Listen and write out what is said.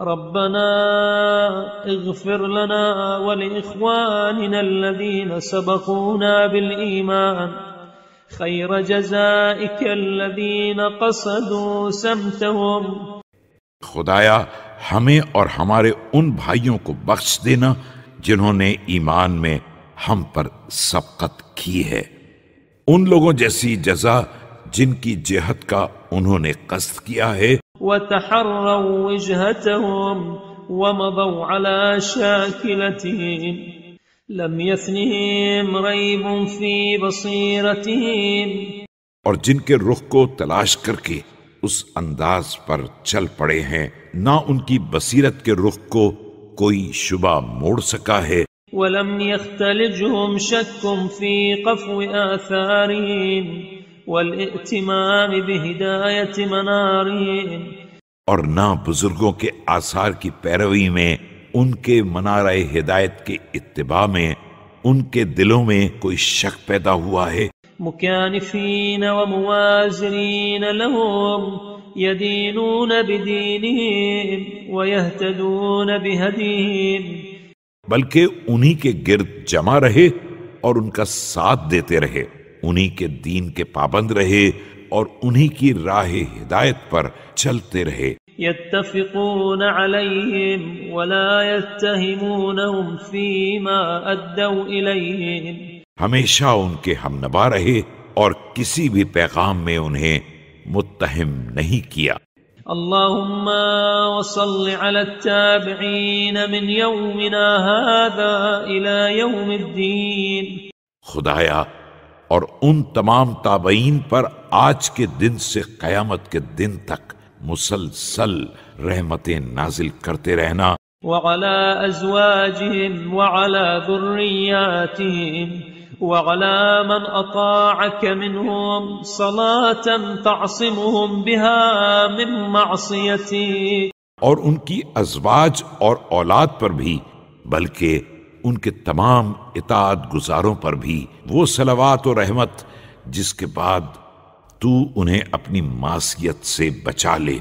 ربنا اغفر لنا ولإخواننا الذين سبقونا بالإيمان خير جزائك الذين قصدوا سمتهم خدایا ہمیں اور ہمارے ان بھائیوں کو بخش دینا جنہوں نے ایمان میں ہم پر سبقت کی ہے ان لوگوں جیسی جزا جن کی جہت کا انہوں نے قصد کیا ہے وتحروا وجهتهم ومضوا على شاكلتهم لم يثنهم ريب في بصيرتهم اور جن کے رخ کو تلاش کر کے اس انداز پر چل پڑے ہیں نہ ان کی بصیرت کے رخ کو کوئی شبہ موڑ سکا ہے وَلَمْ يَخْتَلِجْهُمْ شَكٌ فِي قَفْوِ آثَارِهِمْ والائتمام بهداية منارهم اور نہ بزرگوں کے آثار کی پیروی میں ان کے منارہ ہدایت کے اتباع میں ان کے دلوں میں کوئی شک پیدا ہوا ہے مکانفین و موازرین لهم یدینون بدینہم و یہتدون بہدیہم بلکہ انہی کے گرد جمع رہے اور ان کا ساتھ دیتے رہے انہی کے دین کے پابند رہے اور انہی کی راہ ہدایت پر چلتے رہے يتفقون عليهم ولا يتهمونهم فيما أدوا إليهم ہمیشہ ان کے ہم نبا رہے اور کسی بھی پیغام میں انہیں متہم نہیں کیا اللهم وصل على التابعين من يومنا هذا إلى يوم الدين خدایہ اور ان تمام تابعین پر آج کے دن سے قیامت کے دن تک مسلسل رحمتیں نازل کرتے رہنا وعلى ازواجهم وعلى ذرياتهم وعلى من اطاعك منهم صلاة تعصمهم بها من معصيتي اور ان کی ازواج اور اولاد پر بھی بلکہ ان کے تمام اطاعت گزاروں پر بھی وہ سلوات و رحمت جس کے بعد تو انہیں اپنی معصیت سے بچا لے